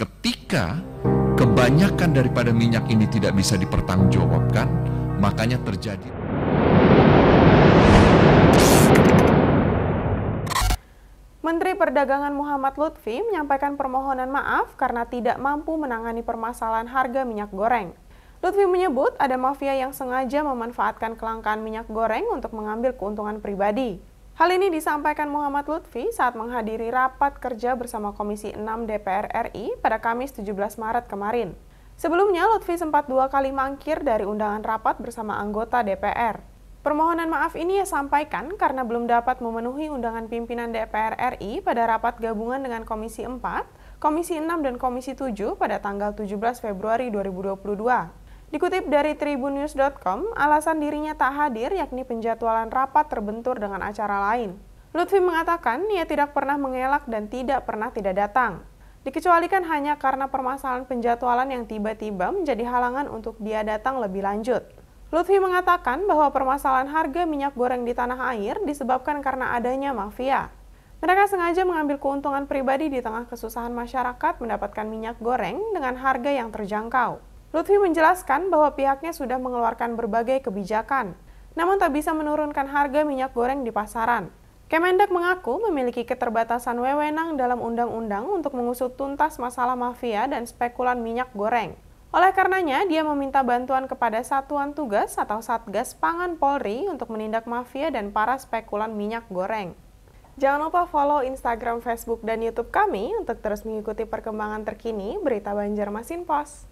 Ketika kebanyakan daripada minyak ini tidak bisa dipertanggungjawabkan, makanya terjadi. Menteri Perdagangan Muhammad Lutfi menyampaikan permohonan maaf karena tidak mampu menangani permasalahan harga minyak goreng. Lutfi menyebut ada mafia yang sengaja memanfaatkan kelangkaan minyak goreng untuk mengambil keuntungan pribadi. Hal ini disampaikan Muhammad Lutfi saat menghadiri rapat kerja bersama Komisi 6 DPR RI pada Kamis 17 Maret kemarin. Sebelumnya, Lutfi sempat dua kali mangkir dari undangan rapat bersama anggota DPR. Permohonan maaf ini ia sampaikan karena belum dapat memenuhi undangan pimpinan DPR RI pada rapat gabungan dengan Komisi 4, Komisi 6, dan Komisi 7 pada tanggal 17 Februari 2022. Dikutip dari tribunnews.com, alasan dirinya tak hadir yakni penjadwalan rapat terbentur dengan acara lain. Lutfi mengatakan ia tidak pernah mengelak dan tidak pernah tidak datang. Dikecualikan hanya karena permasalahan penjadwalan yang tiba-tiba menjadi halangan untuk dia datang lebih lanjut. Lutfi mengatakan bahwa permasalahan harga minyak goreng di tanah air disebabkan karena adanya mafia. Mereka sengaja mengambil keuntungan pribadi di tengah kesusahan masyarakat mendapatkan minyak goreng dengan harga yang terjangkau. Lutfi menjelaskan bahwa pihaknya sudah mengeluarkan berbagai kebijakan, namun tak bisa menurunkan harga minyak goreng di pasaran. Kemendak mengaku memiliki keterbatasan wewenang dalam undang-undang untuk mengusut tuntas masalah mafia dan spekulan minyak goreng. Oleh karenanya, dia meminta bantuan kepada Satuan Tugas atau Satgas Pangan Polri untuk menindak mafia dan para spekulan minyak goreng. Jangan lupa follow Instagram, Facebook, dan YouTube kami untuk terus mengikuti perkembangan terkini berita Banjarmasin Pos.